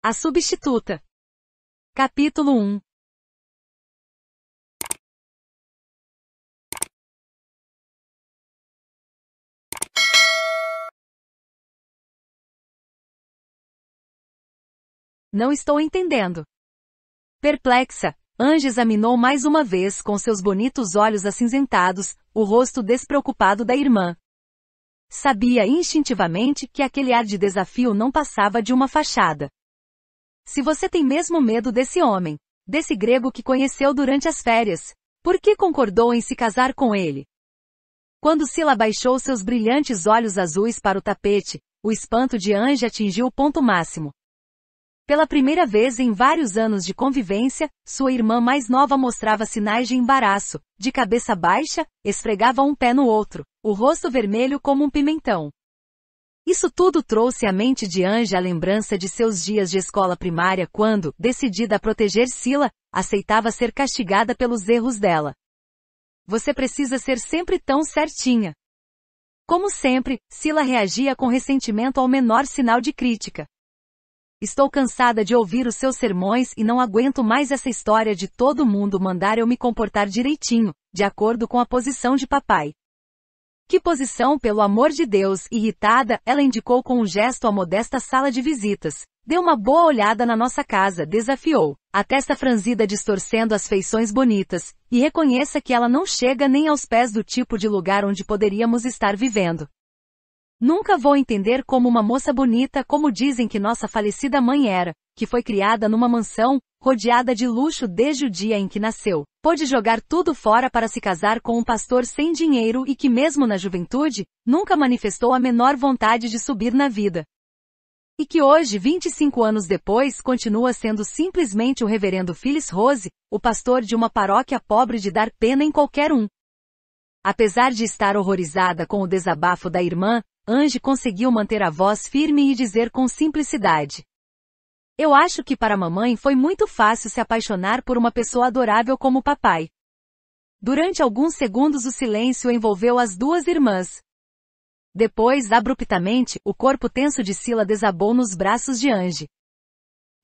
A substituta. Capítulo 1 Não estou entendendo. Perplexa, Ange examinou mais uma vez com seus bonitos olhos acinzentados o rosto despreocupado da irmã. Sabia instintivamente que aquele ar de desafio não passava de uma fachada. Se você tem mesmo medo desse homem, desse grego que conheceu durante as férias, por que concordou em se casar com ele? Quando Sila baixou seus brilhantes olhos azuis para o tapete, o espanto de Anja atingiu o ponto máximo. Pela primeira vez em vários anos de convivência, sua irmã mais nova mostrava sinais de embaraço, de cabeça baixa, esfregava um pé no outro, o rosto vermelho como um pimentão. Isso tudo trouxe à mente de Anja a lembrança de seus dias de escola primária quando, decidida a proteger Sila, aceitava ser castigada pelos erros dela. Você precisa ser sempre tão certinha. Como sempre, Sila reagia com ressentimento ao menor sinal de crítica. Estou cansada de ouvir os seus sermões e não aguento mais essa história de todo mundo mandar eu me comportar direitinho, de acordo com a posição de papai. Que posição, pelo amor de Deus, irritada, ela indicou com um gesto a modesta sala de visitas. Deu uma boa olhada na nossa casa, desafiou, a testa franzida distorcendo as feições bonitas, e reconheça que ela não chega nem aos pés do tipo de lugar onde poderíamos estar vivendo. Nunca vou entender como uma moça bonita, como dizem que nossa falecida mãe era, que foi criada numa mansão, rodeada de luxo desde o dia em que nasceu. Pôde jogar tudo fora para se casar com um pastor sem dinheiro e que mesmo na juventude, nunca manifestou a menor vontade de subir na vida. E que hoje, 25 anos depois, continua sendo simplesmente o reverendo Phyllis Rose, o pastor de uma paróquia pobre de dar pena em qualquer um. Apesar de estar horrorizada com o desabafo da irmã, Ange conseguiu manter a voz firme e dizer com simplicidade: eu acho que para mamãe foi muito fácil se apaixonar por uma pessoa adorável como papai. Durante alguns segundos o silêncio envolveu as duas irmãs. Depois, abruptamente, o corpo tenso de Sila desabou nos braços de Ange.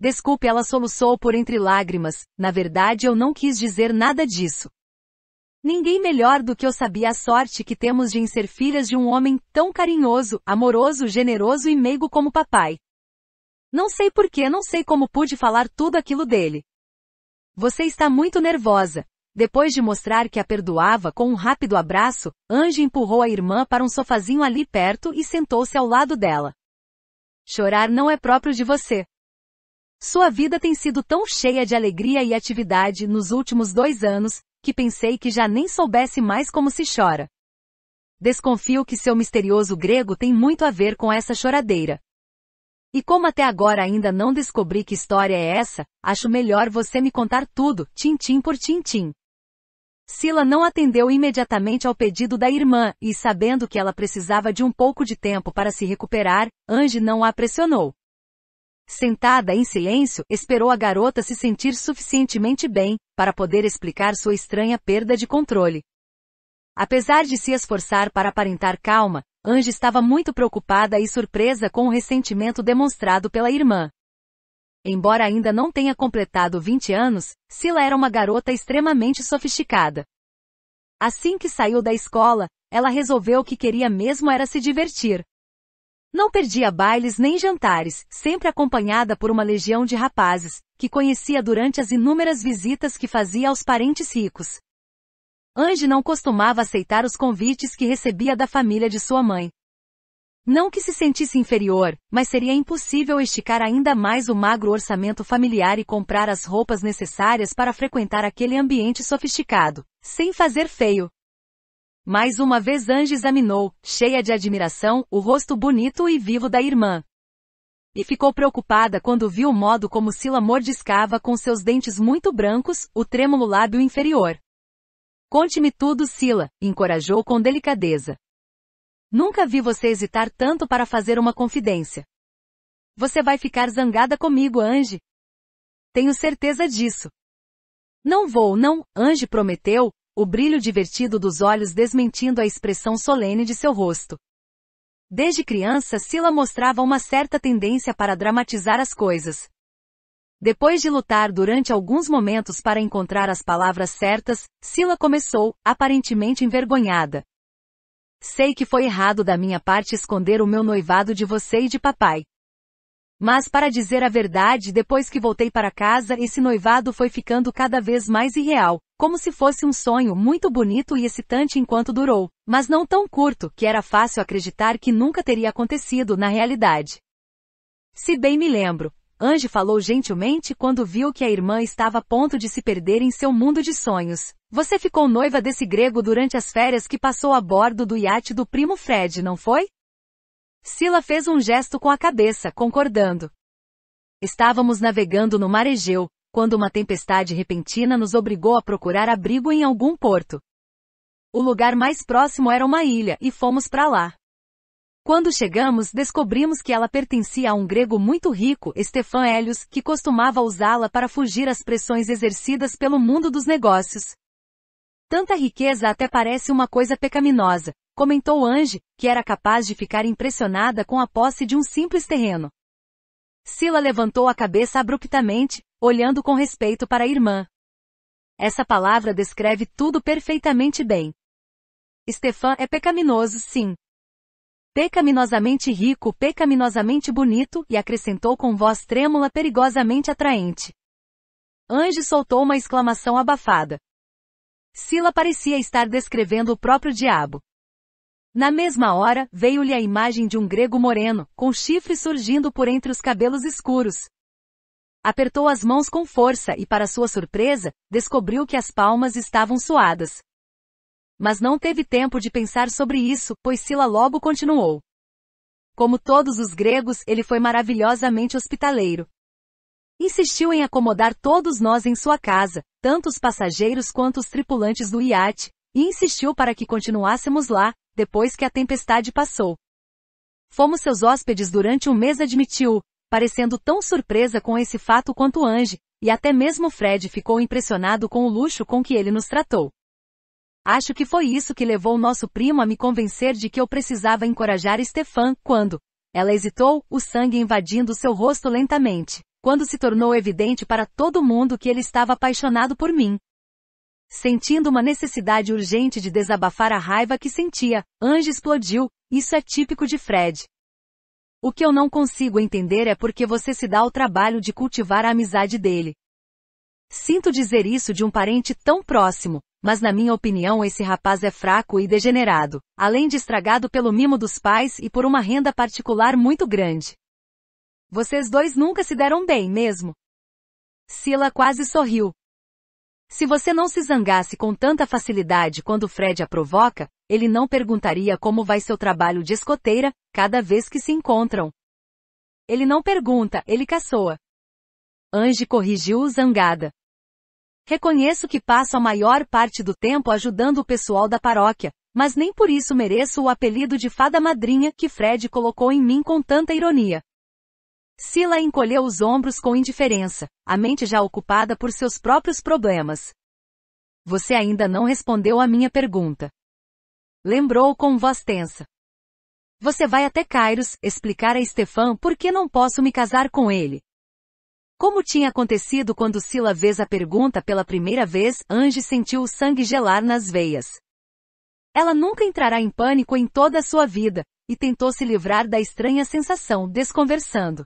Desculpe, ela soluçou por entre lágrimas. Na verdade, eu não quis dizer nada disso. Ninguém melhor do que eu sabia a sorte que temos de em ser filhas de um homem tão carinhoso, amoroso, generoso e meigo como papai. Não sei porquê, não sei como pude falar tudo aquilo dele. Você está muito nervosa. Depois de mostrar que a perdoava com um rápido abraço, Ange empurrou a irmã para um sofazinho ali perto e sentou-se ao lado dela. Chorar não é próprio de você. Sua vida tem sido tão cheia de alegria e atividade nos últimos dois anos, que pensei que já nem soubesse mais como se chora. Desconfio que seu misterioso grego tem muito a ver com essa choradeira. E como até agora ainda não descobri que história é essa, acho melhor você me contar tudo, tintim por tintim. Sila não atendeu imediatamente ao pedido da irmã, e sabendo que ela precisava de um pouco de tempo para se recuperar, Ange não a pressionou. Sentada em silêncio, esperou a garota se sentir suficientemente bem, para poder explicar sua estranha perda de controle. Apesar de se esforçar para aparentar calma, Ange estava muito preocupada e surpresa com o ressentimento demonstrado pela irmã. Embora ainda não tenha completado 20 anos, Sila era uma garota extremamente sofisticada. Assim que saiu da escola, ela resolveu que queria mesmo era se divertir. Não perdia bailes nem jantares, sempre acompanhada por uma legião de rapazes, que conhecia durante as inúmeras visitas que fazia aos parentes ricos. Ange não costumava aceitar os convites que recebia da família de sua mãe. Não que se sentisse inferior, mas seria impossível esticar ainda mais o magro orçamento familiar e comprar as roupas necessárias para frequentar aquele ambiente sofisticado, sem fazer feio. Mais uma vez Ange examinou, cheia de admiração, o rosto bonito e vivo da irmã. E ficou preocupada quando viu o modo como Sila mordiscava com seus dentes muito brancos, o trêmulo lábio inferior, Conte-me tudo, Sila, encorajou com delicadeza. Nunca vi você hesitar tanto para fazer uma confidência. Você vai ficar zangada comigo, Ange? Tenho certeza disso. Não vou, não, Ange prometeu, o brilho divertido dos olhos desmentindo a expressão solene de seu rosto. Desde criança, Sila mostrava uma certa tendência para dramatizar as coisas. Depois de lutar durante alguns momentos para encontrar as palavras certas, Sila começou, aparentemente envergonhada. Sei que foi errado da minha parte esconder o meu noivado de você e de papai. Mas para dizer a verdade, depois que voltei para casa, esse noivado foi ficando cada vez mais irreal, como se fosse um sonho muito bonito e excitante enquanto durou, mas não tão curto que era fácil acreditar que nunca teria acontecido na realidade. Se bem me lembro, Ange falou gentilmente quando viu que a irmã estava a ponto de se perder em seu mundo de sonhos. Você ficou noiva desse grego durante as férias que passou a bordo do iate do primo Fred, não foi? Sila fez um gesto com a cabeça, concordando. Estávamos navegando no mar Egeu, quando uma tempestade repentina nos obrigou a procurar abrigo em algum porto. O lugar mais próximo era uma ilha, e fomos para lá. Quando chegamos, descobrimos que ela pertencia a um grego muito rico, Stefan Helios, que costumava usá-la para fugir às pressões exercidas pelo mundo dos negócios. Tanta riqueza até parece uma coisa pecaminosa, comentou Ange, que era capaz de ficar impressionada com a posse de um simples terreno. Sila levantou a cabeça abruptamente, olhando com respeito para a irmã. Essa palavra descreve tudo perfeitamente bem. Stefan é pecaminoso, sim. Pecaminosamente rico, pecaminosamente bonito, e acrescentou com voz trêmula perigosamente atraente. Ange soltou uma exclamação abafada. Sila parecia estar descrevendo o próprio diabo. Na mesma hora, veio-lhe a imagem de um grego moreno, com chifre surgindo por entre os cabelos escuros. Apertou as mãos com força e, para sua surpresa, descobriu que as palmas estavam suadas. Mas não teve tempo de pensar sobre isso, pois Sila logo continuou. Como todos os gregos, ele foi maravilhosamente hospitaleiro. Insistiu em acomodar todos nós em sua casa, tanto os passageiros quanto os tripulantes do iate, e insistiu para que continuássemos lá, depois que a tempestade passou. Fomos seus hóspedes durante um mês, admitiu, parecendo tão surpresa com esse fato quanto Ange, e até mesmo Fred ficou impressionado com o luxo com que ele nos tratou. Acho que foi isso que levou nosso primo a me convencer de que eu precisava encorajar Stefan, quando ela hesitou, o sangue invadindo seu rosto lentamente, quando se tornou evidente para todo mundo que ele estava apaixonado por mim. Sentindo uma necessidade urgente de desabafar a raiva que sentia, Ange explodiu, isso é típico de Fred. O que eu não consigo entender é porque você se dá ao trabalho de cultivar a amizade dele. Sinto dizer isso de um parente tão próximo, mas na minha opinião esse rapaz é fraco e degenerado, além de estragado pelo mimo dos pais e por uma renda particular muito grande. Vocês dois nunca se deram bem, mesmo? Sila quase sorriu. Se você não se zangasse com tanta facilidade quando Fred a provoca, ele não perguntaria como vai seu trabalho de escoteira, cada vez que se encontram. Ele não pergunta, ele caçoa. Ange corrigiu-o zangada. Reconheço que passo a maior parte do tempo ajudando o pessoal da paróquia, mas nem por isso mereço o apelido de fada madrinha que Fred colocou em mim com tanta ironia. Sila encolheu os ombros com indiferença, a mente já ocupada por seus próprios problemas. Você ainda não respondeu à minha pergunta. Lembrou com voz tensa. Você vai até Kairos explicar a Stefan por que não posso me casar com ele, como tinha acontecido quando Sila fez a pergunta pela primeira vez, Ange sentiu o sangue gelar nas veias. Ela nunca entrará em pânico em toda a sua vida, e tentou se livrar da estranha sensação, desconversando.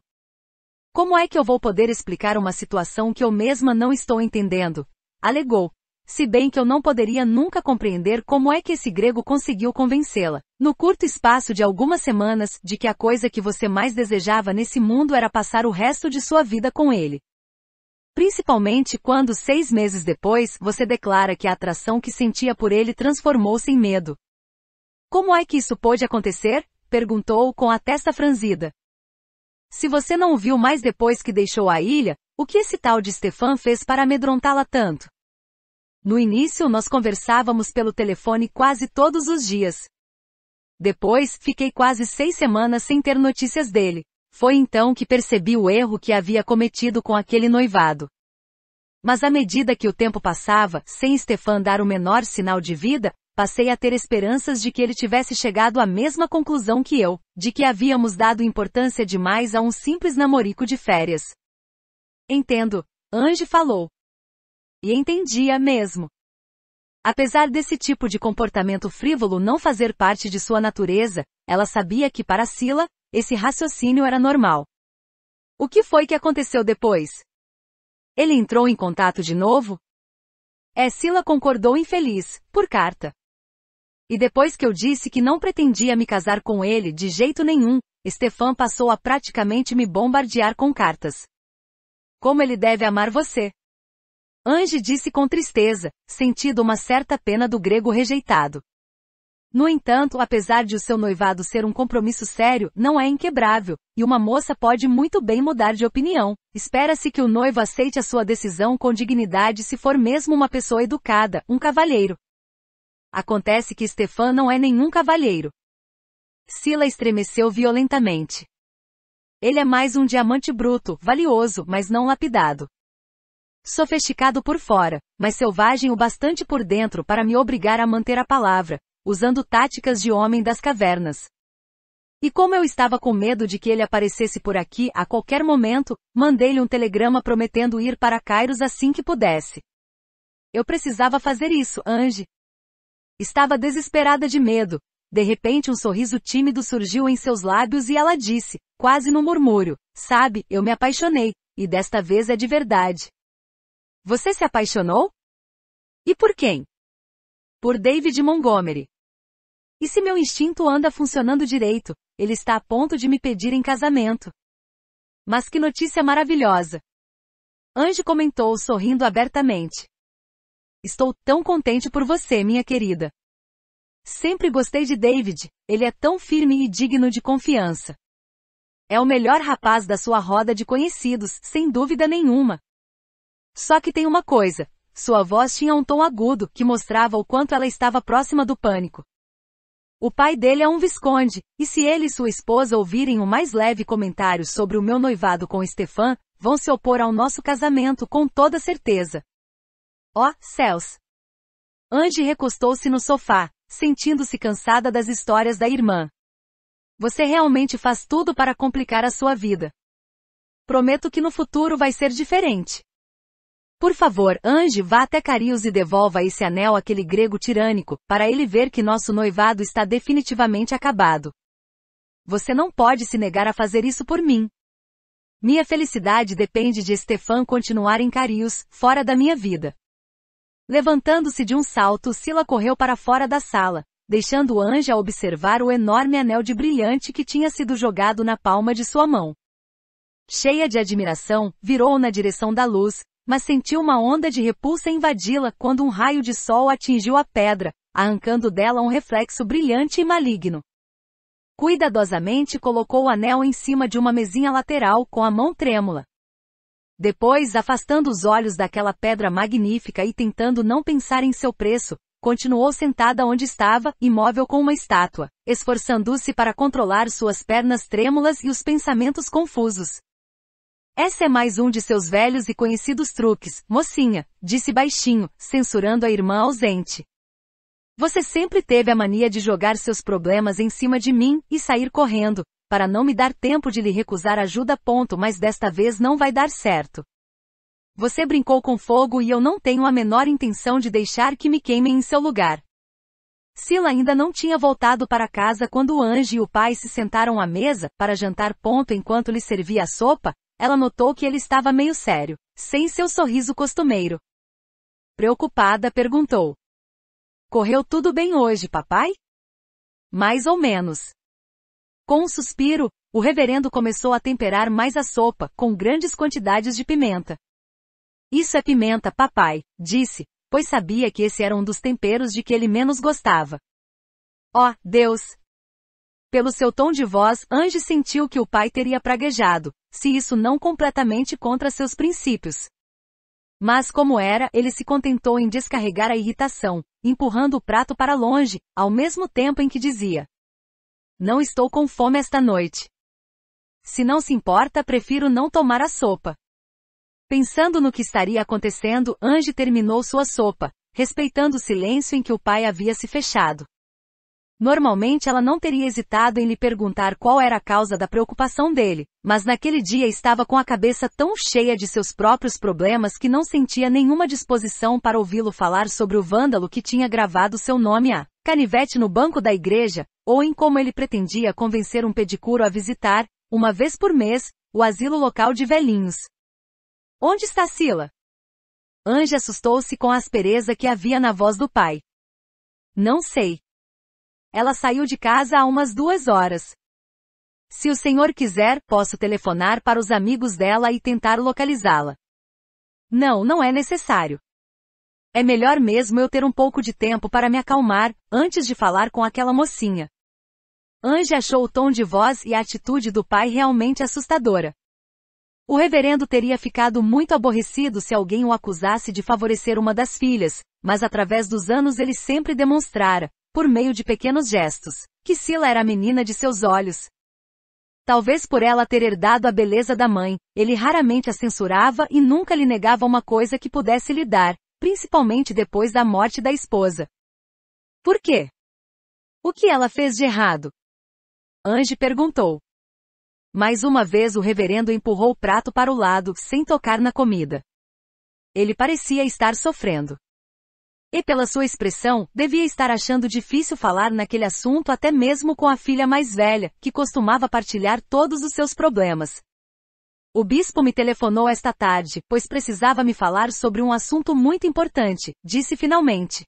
Como é que eu vou poder explicar uma situação que eu mesma não estou entendendo? Alegou se bem que eu não poderia nunca compreender como é que esse grego conseguiu convencê-la, no curto espaço de algumas semanas, de que a coisa que você mais desejava nesse mundo era passar o resto de sua vida com ele. Principalmente quando seis meses depois você declara que a atração que sentia por ele transformou-se em medo. Como é que isso pôde acontecer? perguntou com a testa franzida. Se você não o viu mais depois que deixou a ilha, o que esse tal de Stefan fez para amedrontá-la tanto? No início nós conversávamos pelo telefone quase todos os dias. Depois, fiquei quase seis semanas sem ter notícias dele. Foi então que percebi o erro que havia cometido com aquele noivado. Mas à medida que o tempo passava, sem Stefan dar o menor sinal de vida, passei a ter esperanças de que ele tivesse chegado à mesma conclusão que eu, de que havíamos dado importância demais a um simples namorico de férias. Entendo. Ange falou. E entendia mesmo. Apesar desse tipo de comportamento frívolo não fazer parte de sua natureza, ela sabia que para Sila, esse raciocínio era normal. O que foi que aconteceu depois? Ele entrou em contato de novo? É, Sila concordou infeliz, por carta. E depois que eu disse que não pretendia me casar com ele de jeito nenhum, Stefan passou a praticamente me bombardear com cartas. Como ele deve amar você. Ange disse com tristeza, sentindo uma certa pena do grego rejeitado. No entanto, apesar de o seu noivado ser um compromisso sério, não é inquebrável, e uma moça pode muito bem mudar de opinião. Espera-se que o noivo aceite a sua decisão com dignidade se for mesmo uma pessoa educada, um cavalheiro. Acontece que Stefan não é nenhum cavalheiro. Sila estremeceu violentamente. Ele é mais um diamante bruto, valioso, mas não lapidado. Sofisticado por fora, mas selvagem o bastante por dentro para me obrigar a manter a palavra, usando táticas de homem das cavernas. E como eu estava com medo de que ele aparecesse por aqui a qualquer momento, mandei-lhe um telegrama prometendo ir para Kairos assim que pudesse. Eu precisava fazer isso, Ange. Estava desesperada de medo. De repente um sorriso tímido surgiu em seus lábios e ela disse, quase no murmúrio, sabe, eu me apaixonei, e desta vez é de verdade. Você se apaixonou? E por quem? Por David Montgomery. E se meu instinto anda funcionando direito, ele está a ponto de me pedir em casamento. Mas que notícia maravilhosa! Ange comentou sorrindo abertamente. Estou tão contente por você, minha querida. Sempre gostei de David, ele é tão firme e digno de confiança. É o melhor rapaz da sua roda de conhecidos, sem dúvida nenhuma. Só que tem uma coisa. Sua voz tinha um tom agudo que mostrava o quanto ela estava próxima do pânico. O pai dele é um visconde, e se ele e sua esposa ouvirem o um mais leve comentário sobre o meu noivado com Stefan, vão se opor ao nosso casamento com toda certeza. Ó, oh, céus! Angie recostou-se no sofá, sentindo-se cansada das histórias da irmã. Você realmente faz tudo para complicar a sua vida. Prometo que no futuro vai ser diferente. Por favor, Ange, vá até Carius e devolva esse anel àquele grego tirânico, para ele ver que nosso noivado está definitivamente acabado. Você não pode se negar a fazer isso por mim. Minha felicidade depende de Estefan continuar em Carius, fora da minha vida. Levantando-se de um salto, Sila correu para fora da sala, deixando Anja observar o enorme anel de brilhante que tinha sido jogado na palma de sua mão. Cheia de admiração, virou na direção da luz, mas sentiu uma onda de repulsa invadi-la quando um raio de sol atingiu a pedra, arrancando dela um reflexo brilhante e maligno. Cuidadosamente colocou o anel em cima de uma mesinha lateral com a mão trêmula. Depois, afastando os olhos daquela pedra magnífica e tentando não pensar em seu preço, continuou sentada onde estava, imóvel como uma estátua, esforçando-se para controlar suas pernas trêmulas e os pensamentos confusos. Essa é mais um de seus velhos e conhecidos truques, mocinha, disse baixinho, censurando a irmã ausente. Você sempre teve a mania de jogar seus problemas em cima de mim e sair correndo, para não me dar tempo de lhe recusar ajuda. Ponto, mas desta vez não vai dar certo. Você brincou com fogo e eu não tenho a menor intenção de deixar que me queimem em seu lugar. Sila ainda não tinha voltado para casa quando o anjo e o pai se sentaram à mesa para jantar. Ponto, enquanto lhe servia a sopa, ela notou que ele estava meio sério, sem seu sorriso costumeiro. Preocupada, perguntou: Correu tudo bem hoje, papai? Mais ou menos. Com um suspiro, o reverendo começou a temperar mais a sopa, com grandes quantidades de pimenta. Isso é pimenta, papai, disse, pois sabia que esse era um dos temperos de que ele menos gostava. Oh, Deus, pelo seu tom de voz, Ange sentiu que o pai teria praguejado, se isso não completamente contra seus princípios. Mas como era, ele se contentou em descarregar a irritação, empurrando o prato para longe, ao mesmo tempo em que dizia: Não estou com fome esta noite. Se não se importa, prefiro não tomar a sopa. Pensando no que estaria acontecendo, Ange terminou sua sopa, respeitando o silêncio em que o pai havia se fechado. Normalmente ela não teria hesitado em lhe perguntar qual era a causa da preocupação dele, mas naquele dia estava com a cabeça tão cheia de seus próprios problemas que não sentia nenhuma disposição para ouvi-lo falar sobre o vândalo que tinha gravado seu nome a canivete no banco da igreja, ou em como ele pretendia convencer um pedicuro a visitar, uma vez por mês, o asilo local de velhinhos. Onde está Sila? Anja assustou-se com a aspereza que havia na voz do pai. Não sei, ela saiu de casa há umas duas horas. Se o senhor quiser, posso telefonar para os amigos dela e tentar localizá-la. Não, não é necessário. É melhor mesmo eu ter um pouco de tempo para me acalmar, antes de falar com aquela mocinha. Ange achou o tom de voz e a atitude do pai realmente assustadora. O reverendo teria ficado muito aborrecido se alguém o acusasse de favorecer uma das filhas, mas através dos anos ele sempre demonstrara, por meio de pequenos gestos, que Sila era a menina de seus olhos. Talvez por ela ter herdado a beleza da mãe, ele raramente a censurava e nunca lhe negava uma coisa que pudesse lhe dar, principalmente depois da morte da esposa. Por quê? O que ela fez de errado? Ange perguntou. Mais uma vez o reverendo empurrou o prato para o lado, sem tocar na comida. Ele parecia estar sofrendo. E pela sua expressão, devia estar achando difícil falar naquele assunto até mesmo com a filha mais velha, que costumava partilhar todos os seus problemas. O bispo me telefonou esta tarde, pois precisava me falar sobre um assunto muito importante, disse finalmente.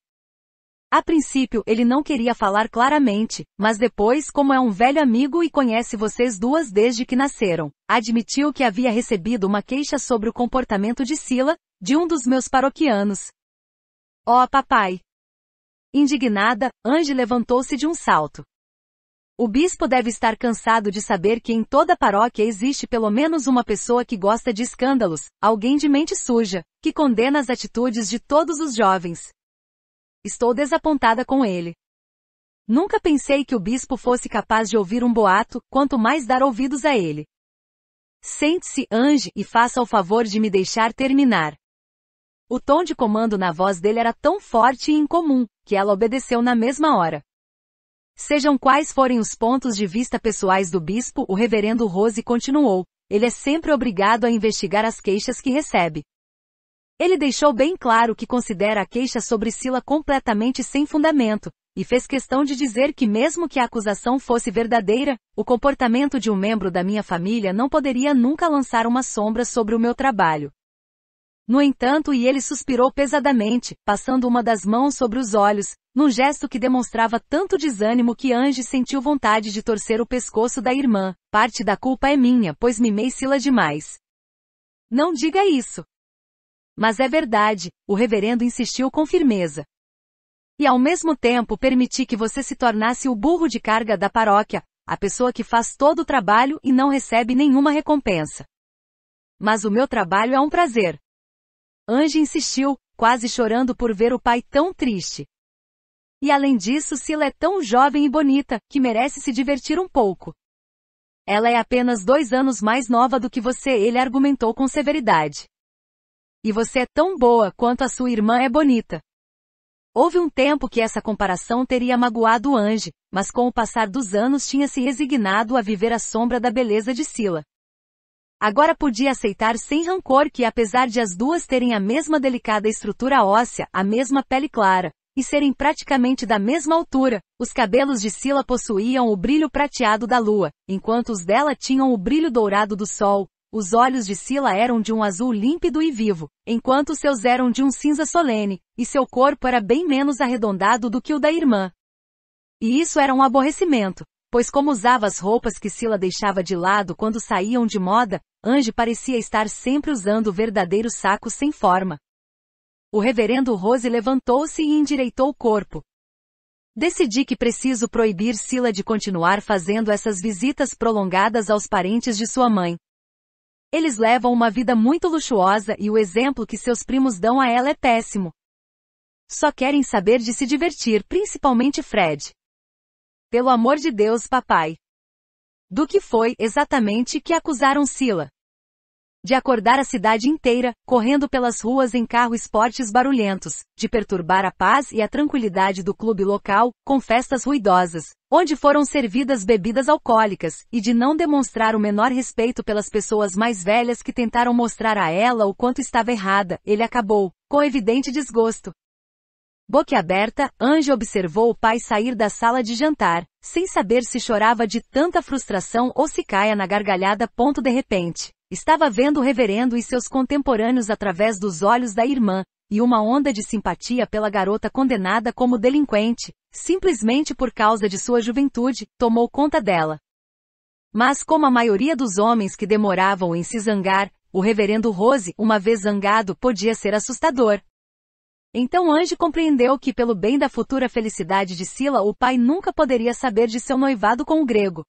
A princípio, ele não queria falar claramente, mas depois, como é um velho amigo e conhece vocês duas desde que nasceram, admitiu que havia recebido uma queixa sobre o comportamento de Sila, de um dos meus paroquianos, Ó oh, papai! Indignada, Ange levantou-se de um salto. O bispo deve estar cansado de saber que em toda paróquia existe pelo menos uma pessoa que gosta de escândalos, alguém de mente suja, que condena as atitudes de todos os jovens. Estou desapontada com ele. Nunca pensei que o bispo fosse capaz de ouvir um boato, quanto mais dar ouvidos a ele. Sente-se, Ange, e faça o favor de me deixar terminar. O tom de comando na voz dele era tão forte e incomum, que ela obedeceu na mesma hora. Sejam quais forem os pontos de vista pessoais do bispo, o reverendo Rose continuou, ele é sempre obrigado a investigar as queixas que recebe. Ele deixou bem claro que considera a queixa sobre Sila completamente sem fundamento, e fez questão de dizer que mesmo que a acusação fosse verdadeira, o comportamento de um membro da minha família não poderia nunca lançar uma sombra sobre o meu trabalho. No entanto, e ele suspirou pesadamente, passando uma das mãos sobre os olhos, num gesto que demonstrava tanto desânimo que Ange sentiu vontade de torcer o pescoço da irmã. Parte da culpa é minha, pois mimei Sila demais. Não diga isso. Mas é verdade, o reverendo insistiu com firmeza. E ao mesmo tempo permiti que você se tornasse o burro de carga da paróquia, a pessoa que faz todo o trabalho e não recebe nenhuma recompensa. Mas o meu trabalho é um prazer, Ange insistiu, quase chorando por ver o pai tão triste. E além disso, Sila é tão jovem e bonita, que merece se divertir um pouco. Ela é apenas dois anos mais nova do que você, ele argumentou com severidade. E você é tão boa quanto a sua irmã é bonita. Houve um tempo que essa comparação teria magoado Ange, mas com o passar dos anos tinha se resignado a viver à sombra da beleza de Sila. Agora podia aceitar sem rancor que apesar de as duas terem a mesma delicada estrutura óssea, a mesma pele clara, e serem praticamente da mesma altura, os cabelos de Sila possuíam o brilho prateado da lua, enquanto os dela tinham o brilho dourado do sol. Os olhos de Sila eram de um azul límpido e vivo, enquanto seus eram de um cinza solene, e seu corpo era bem menos arredondado do que o da irmã. E isso era um aborrecimento, Pois como usava as roupas que Sila deixava de lado quando saíam de moda, Ange parecia estar sempre usando o verdadeiro saco sem forma. O reverendo Rose levantou-se e endireitou o corpo. Decidi que preciso proibir Sila de continuar fazendo essas visitas prolongadas aos parentes de sua mãe. Eles levam uma vida muito luxuosa e o exemplo que seus primos dão a ela é péssimo. Só querem saber de se divertir, principalmente Fred. Pelo amor de Deus, papai. Do que foi exatamente que acusaram Sila? de acordar a cidade inteira, correndo pelas ruas em carro esportes barulhentos, de perturbar a paz e a tranquilidade do clube local, com festas ruidosas, onde foram servidas bebidas alcoólicas, e de não demonstrar o menor respeito pelas pessoas mais velhas que tentaram mostrar a ela o quanto estava errada, ele acabou, com evidente desgosto, Boquiaberta, Anjo observou o pai sair da sala de jantar, sem saber se chorava de tanta frustração ou se caia na gargalhada. Ponto de repente, estava vendo o reverendo e seus contemporâneos através dos olhos da irmã, e uma onda de simpatia pela garota condenada como delinquente, simplesmente por causa de sua juventude, tomou conta dela. Mas como a maioria dos homens que demoravam em se zangar, o reverendo Rose, uma vez zangado, podia ser assustador, então Ange compreendeu que pelo bem da futura felicidade de Sila o pai nunca poderia saber de seu noivado com o grego.